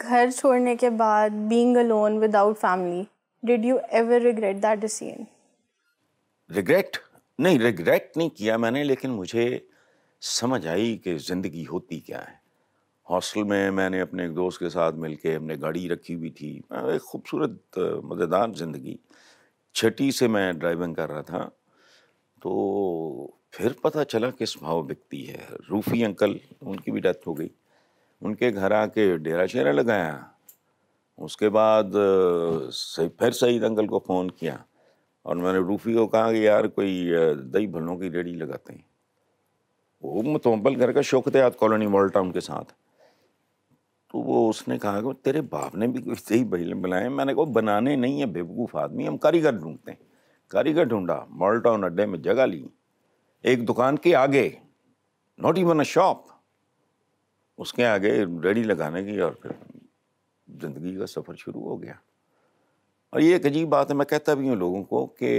घर छोड़ने के बाद being alone without family did you ever regret that decision regret नहीं रिग्रेट नहीं किया मैंने लेकिन मुझे समझ आई कि ज़िंदगी होती क्या है हॉस्टल में मैंने अपने एक दोस्त के साथ मिलके हमने गाड़ी रखी हुई थी एक खूबसूरत मज़ेदार ज़िंदगी छठी से मैं ड्राइविंग कर रहा था तो फिर पता चला किस भाव बिकती है रूफ़ी अंकल उनकी भी डेथ हो गई उनके घर आके डेरा शेरा लगाया उसके बाद सही फिर सईद अंकल को फ़ोन किया और मैंने रूफी को कहा कि यार कोई दही भल्लों की रेडी लगाते हैं वो मतम्बल घर का शौक याद कॉलोनी मॉल टाउन के साथ तो वो उसने कहा कि तेरे बाप ने भी कुछ दही भल्ले बनाए मैंने कहा बनाने नहीं है बेवकूफ़ आदमी हम कारीगर ढूंढते हैं कारीगर ढूंढा मॉल टाउन अड्डे में जगह ली एक दुकान के आगे नॉट इवन अ शॉप उसके आगे रेडी लगाने की और फिर ज़िंदगी का सफ़र शुरू हो गया और ये एक अजीब बात है मैं कहता भी हूँ लोगों को कि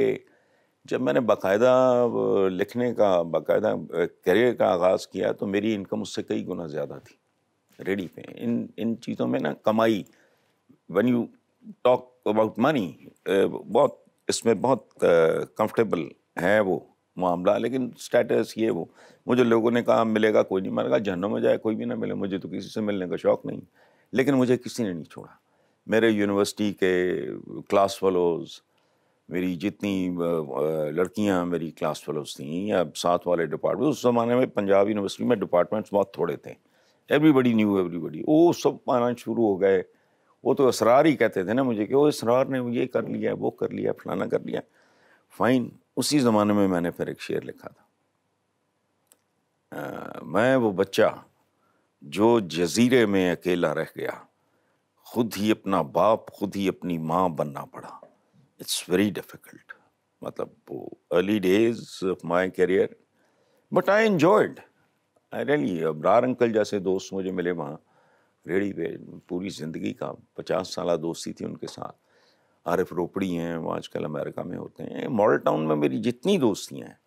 जब मैंने बाकायदा लिखने का बाकायदा करियर का आगाज़ किया तो मेरी इनकम उससे कई गुना ज़्यादा थी रेडी पे इन इन चीज़ों में ना कमाई when you talk about money बहुत इसमें बहुत कंफर्टेबल है वो मामला लेकिन स्टेटस ये वो मुझे लोगों ने कहा मिलेगा कोई नहीं मैंने कहा जहनों में जाए कोई भी ना मिले मुझे तो किसी से मिलने का शौक़ नहीं लेकिन मुझे किसी ने नहीं छोड़ा मेरे यूनिवर्सिटी के क्लास फेलोज मेरी जितनी लड़कियां मेरी क्लास फेलोज थीं या साथ वाले डिपार्टमेंट उस ज़माने में पंजाब यूनिवर्सिटी में डिपार्टमेंट्स बहुत थोड़े थे एवरीबडी न्यू एवरीबडी वो सब आना शुरू हो गए वो तो इसरार ही कहते थे ना मुझे कि वो इसरार ने ये कर लिया वो कर लिया फलाना कर लिया फ़ाइन उसी ज़माने में मैंने फिर एक शेर लिखा था आ, मैं वो बच्चा जो जजीरे में अकेला रह गया खुद ही अपना बाप खुद ही अपनी माँ बनना पड़ा इट्स वेरी डिफ़िकल्ट मतलब वो early days of my career but I enjoyed I really Abrar uncle जैसे दोस्त मुझे मिले वहाँ रेडी पे पूरी ज़िंदगी का पचास साल दोस्ती थी उनके साथ आरिफ रोपड़ी हैं वो आजकल अमेरिका में होते हैं मॉडल टाउन में मेरी जितनी दोस्तियाँ हैं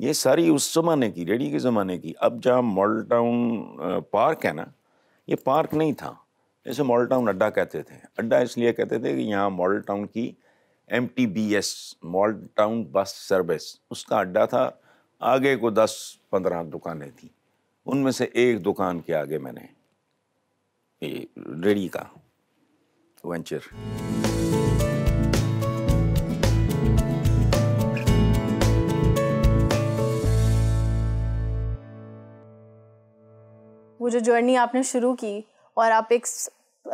ये सारी उस ज़माने की रेडी के ज़माने की अब जहाँ मॉडल टाउन पार्क है ना ये पार्क नहीं था ऐसे मॉडल टाउन अड्डा कहते थे अड्डा इसलिए कहते थे कि यहाँ मॉडल टाउन की M T B S Model Town bus service उसका अड्डा था आगे को दस पंद्रह दुकानें थी उनमें से एक दुकान के आगे मैंने ये रेडी का वेंचर वो जो जर्नी आपने शुरू की और आप एक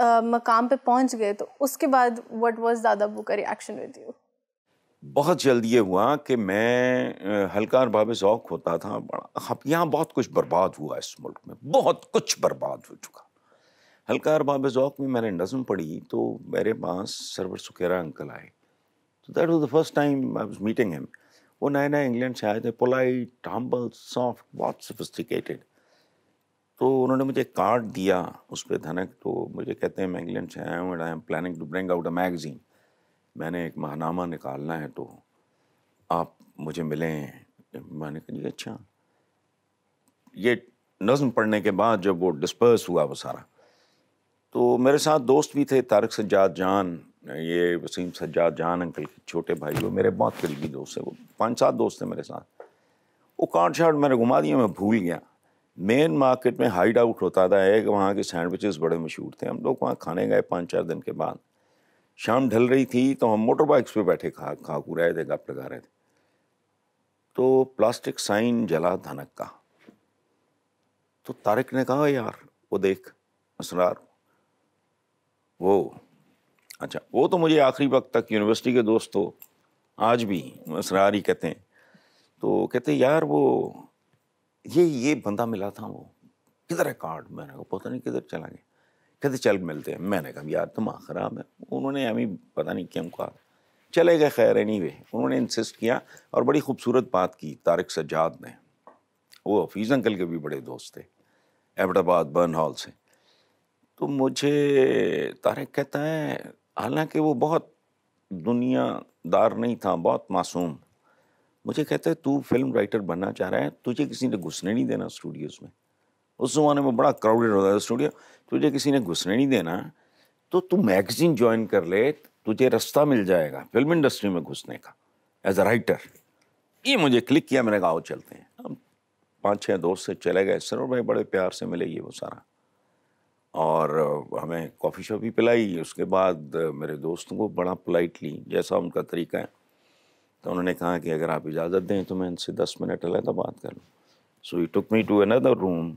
आ, मकाम पे पहुंच गए तो उसके बाद व्हाट वाज दादा बू का रिएक्शन विद यू बहुत जल्द ये हुआ कि मैं हल्का और बाब होता था बड़ा यहाँ बहुत कुछ बर्बाद हुआ इस मुल्क में बहुत कुछ बर्बाद हो चुका हल्का अरबाब जौक में मैंने नज़म पढ़ी तो मेरे पास सरवर सुखेरा अंकल आए तो that was the first time I was meeting him वो नए नए इंग्लैंड से आए थे पोलाइट हम्बल सॉफ्ट बहुत सोफिस्टिकेटेड तो उन्होंने मुझे कार्ड दिया उस पर धनक तो मुझे कहते हैं मैं इंग्लैंड से आया हूँ and I am planning to bring out a magazine मैंने एक माहनामा निकालना है तो आप मुझे मिलें मैंने कहा जी अच्छा ये नज़म पढ़ने के बाद जब वो डिस्पर्स हुआ वो सारा तो मेरे साथ दोस्त भी थे तारक सज्जाद जान ये वसीम सज्जाद जान अंकल के छोटे भाई वो मेरे बहुत करीबी दोस्त है वो पाँच सात दोस्त थे मेरे साथ वो कार्ड शार्ड मैंने घुमा दिया मैं भूल गया मेन मार्केट में हाइड आउट होता था एक वहाँ के सैंडविचेस बड़े मशहूर थे हम लोग वहाँ खाने गए पाँच चार दिन के बाद शाम ढल रही थी तो हम मोटर बाइक्स पे बैठे खा खा खू रहे थे गप लगा रहे थे तो प्लास्टिक साइन जला धनक का तो तारिक ने कहा यार वो देख असरार वो अच्छा वो तो मुझे आखिरी वक्त तक यूनिवर्सिटी के दोस्त हो तो आज भी असरार ही कहते हैं तो कहते यार वो ये ये बंदा मिला था वो किधर है कार्ड मैंने कहा पता नहीं किधर चला गया कहते चल मिलते हैं मैंने कहा यार दिमाग ख़राब है उन्होंने अभी पता नहीं क्यों कहा चले गए खैर एनी वे उन्होंने इंसिस्ट किया और बड़ी खूबसूरत बात की तारिक सज्जाद ने वो हफीज़ अंकल के भी बड़े दोस्त थे एबटाबाद बर्न हॉल से तो मुझे तारिक कहता है हालांकि वो बहुत दुनियादार नहीं था बहुत मासूम मुझे कहता है तू फिल्म राइटर बनना चाह रहा है तुझे किसी ने घुसने नहीं देना स्टूडियोज़ में उस ज़माने में बड़ा क्राउडेड होता था स्टूडियो तुझे किसी ने घुसने नहीं देना तो तू मैगज़ीन ज्वाइन कर ले तुझे रास्ता मिल जाएगा फिल्म इंडस्ट्री में घुसने का एज अ राइटर ये मुझे क्लिक किया मैंने कहा चलते हैं हम पाँच छः दोस्त से चले गए सरोवर भाई बड़े प्यार से मिले ये वो सारा और हमें कॉफ़ी शॉफ़ी पिलाई उसके बाद मेरे दोस्तों को बड़ा पोलाइटली जैसा उनका तरीका है तो उन्होंने कहा कि अगर आप इजाज़त दें तो मैं इनसे दस मिनट अलग बात कर लूँ so he took me to another room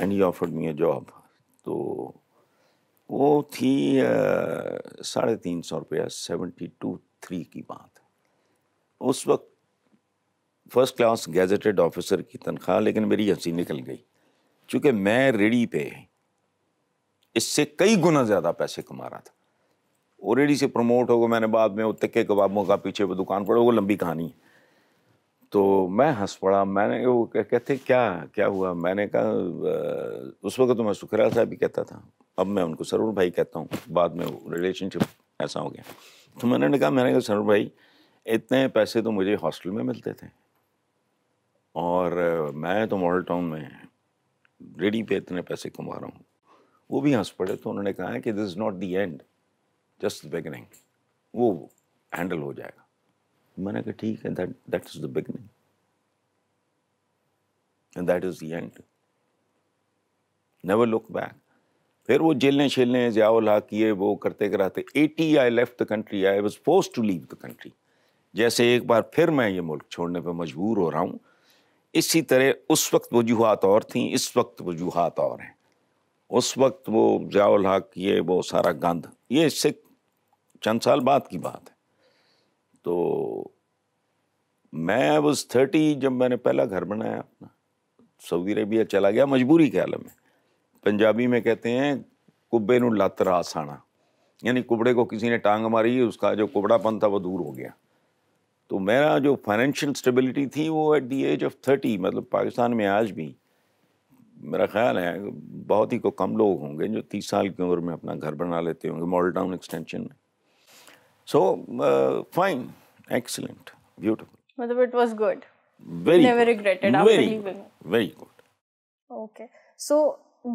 and he offered me a job तो वो थी साढ़े तीन सौ रुपया सेवेंटी टू थ्री की बात उस वक्त फर्स्ट क्लास गैजेटेड ऑफिसर की तनख्वाह लेकिन मेरी हंसी निकल गई चूँकि मैं रेडी पे इससे कई गुना ज़्यादा पैसे कमा रहा था ऑलरेडी से प्रमोट होगा मैंने बाद में वो तक्के कबाबों का पीछे वो दुकान पड़ा वो लंबी कहानी है तो मैं हंस पड़ा मैंने वो कहते क्या क्या हुआ मैंने कहा उस वक्त तो मैं सुखराल साहब भी कहता था अब मैं उनको सरूर भाई कहता हूँ बाद में रिलेशनशिप ऐसा हो गया तो मैंने कहा मैंने कहा सरूर भाई इतने पैसे तो मुझे हॉस्टल में मिलते थे और मैं तो मॉडल टाउन में रेडी पे इतने पैसे कमा रहा हूँ वो भी हंस पड़े तो उन्होंने कहा है कि this is not the end just the beginning वो हैंडल हो जाएगा मैंने कहा ठीक है that that is the beginning and that is the end never look back फिर वो जेलने शेलने ज़ियाउल हक किए वो करते कराते eighty I left the country I was force to leave the country जैसे एक बार फिर मैं ये मुल्क छोड़ने पर मजबूर हो रहा हूँ इसी तरह उस वक्त वजूहत और थी इस वक्त वजूहत और हैं उस वक्त वो जयाल हक ये वो सारा गंद ये इससे चंद साल बाद की बात है तो मैं उस थर्टी जब मैंने पहला घर बनाया अपना सऊदी अरेबिया चला गया मजबूरी के आलम में पंजाबी में कहते हैं कुब्बे न लत रास आना यानी कुबड़े को किसी ने टांग मारी उसका जो कुबड़ापन था वो दूर हो गया तो मेरा जो फाइनेंशियल स्टेबिलिटी थी वो at the age of thirty मतलब पाकिस्तान में आज भी मेरा ख्याल है बहुत ही को कम लोग होंगे जो तीस साल की उम्र में अपना घर बना लेते होंगे मॉडल टाउन एक्सटेंशन में सो फाइन एक्सलेंट ब्यूटिफुल मतलब it was good very never regretted after leaving very good okay so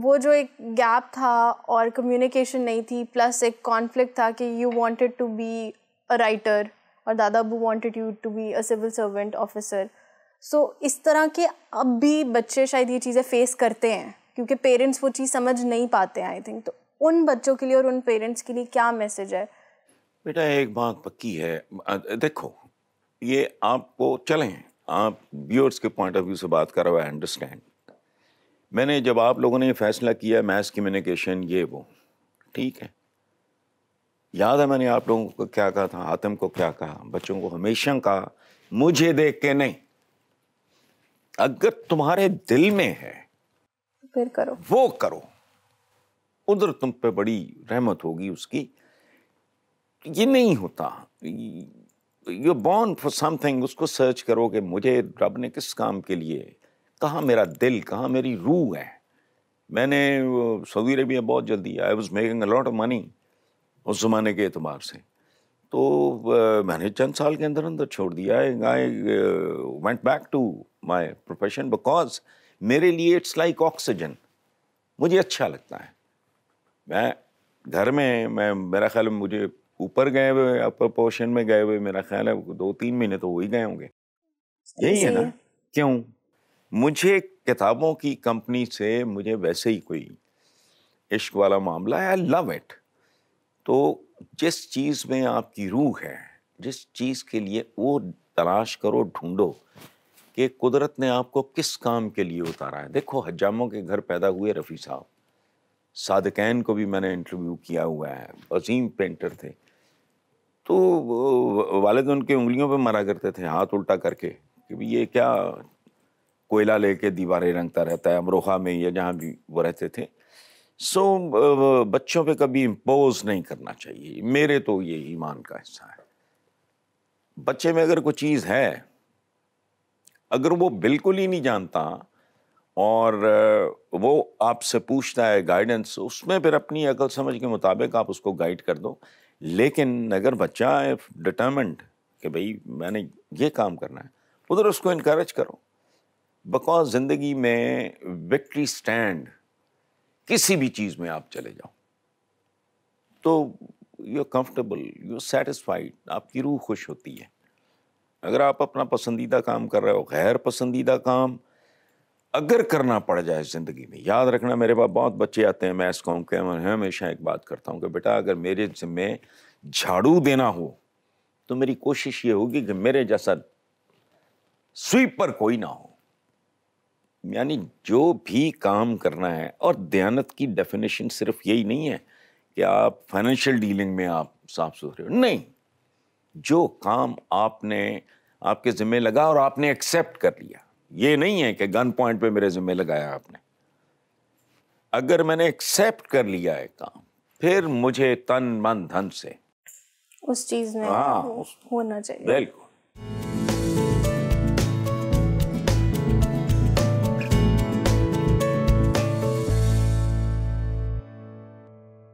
वो जो एक गैप था और कम्युनिकेशन नहीं थी प्लस एक कॉन्फ्लिक्ट था कि you wanted to be a writer और दादा अबू wanted you to be a civil servant officer so so, इस तरह के अब भी बच्चे शायद ये चीज़ें फेस करते हैं क्योंकि पेरेंट्स वो चीज़ समझ नहीं पाते आई थिंक तो उन बच्चों के लिए और उन पेरेंट्स के लिए क्या मैसेज है बेटा एक बात पक्की है देखो ये आपको चलें आप व्यूअर्स के पॉइंट ऑफ व्यू से बात कर रहे हो आई अंडरस्टैंड मैंने जब आप लोगों ने ये फैसला किया मैथ्स कम्युनिकेशन ये वो ठीक है याद है मैंने आप लोगों को क्या कहा था आतम को क्या कहा बच्चों को हमेशा कहा मुझे देख के नहीं अगर तुम्हारे दिल में है फिर करो वो करो उधर तुम पे बड़ी रहमत होगी उसकी ये नहीं होता यू बॉर्न फॉर समथिंग उसको सर्च करो कि मुझे रब ने किस काम के लिए कहाँ मेरा दिल कहाँ मेरी रूह है मैंने सऊदी अरबिया बहुत जल्दी I was making lot of money उस ज़माने के अतबार से तो मैंने चंद साल के अंदर अंदर छोड़ दिया I went back to my profession because मेरे लिए इट्स लाइक ऑक्सीजन मुझे अच्छा लगता है मैं घर में मैं मेरा ख्याल मुझे ऊपर गए हुए अपर पोर्शन में गए हुए मेरा ख्याल है दो तीन महीने तो हो ही गए होंगे यही है ना क्यों मुझे किताबों की कंपनी से मुझे वैसे ही कोई इश्क वाला मामला है आई लव इट तो जिस चीज़ में आपकी रूह है जिस चीज़ के लिए वो तलाश करो ढूंढो कि कुदरत ने आपको किस काम के लिए उतारा है देखो हजामों के घर पैदा हुए रफ़ी साहब सादकैन को भी मैंने इंटरव्यू किया हुआ है अजीम पेंटर थे तो वालद उनके उंगलियों पे मारा करते थे हाथ उल्टा करके कि भी ये क्या कोयला लेके दीवारें रंगता रहता है अमरोहा में या जहाँ भी वो रहते थे सो so, बच्चों पे कभी इम्पोज नहीं करना चाहिए मेरे तो ये ईमान का हिस्सा है बच्चे में अगर कोई चीज़ है अगर वो बिल्कुल ही नहीं जानता और वो आपसे पूछता है गाइडेंस उसमें फिर अपनी अकल समझ के मुताबिक आप उसको गाइड कर दो लेकिन अगर बच्चा है डिटर्मेंट कि भाई मैंने ये काम करना है उधर उसको इनक्रेज करो बिकॉज ज़िंदगी में विक्ट्री स्टैंड किसी भी चीज़ में आप चले जाओ तो यू कंफर्टेबल यू सेटिस्फाइड आपकी रूह खुश होती है अगर आप अपना पसंदीदा काम कर रहे हो गैर पसंदीदा काम अगर करना पड़ जाए ज़िंदगी में याद रखना मेरे पास बहुत बच्चे आते हैं मैं कॉम के मैं हमेशा एक बात करता हूँ कि बेटा अगर मेरे जिम्मे झाड़ू देना हो तो मेरी कोशिश ये होगी कि मेरे जैसा स्वीपर कोई ना हो यानी जो भी काम करना है और दयानत की डेफिनेशन सिर्फ यही नहीं है कि आप फाइनेंशियल डीलिंग में आप साफ सुथरे हो नहीं जो काम आपने आपके ज़िम्मे लगा और आपने एक्सेप्ट कर लिया ये नहीं है कि गन पॉइंट पे मेरे ज़िम्मे लगाया आपने अगर मैंने एक्सेप्ट कर लिया है काम फिर मुझे तन मन धन से उस चीज़ में हाँ, होना चाहिए बिल्कुल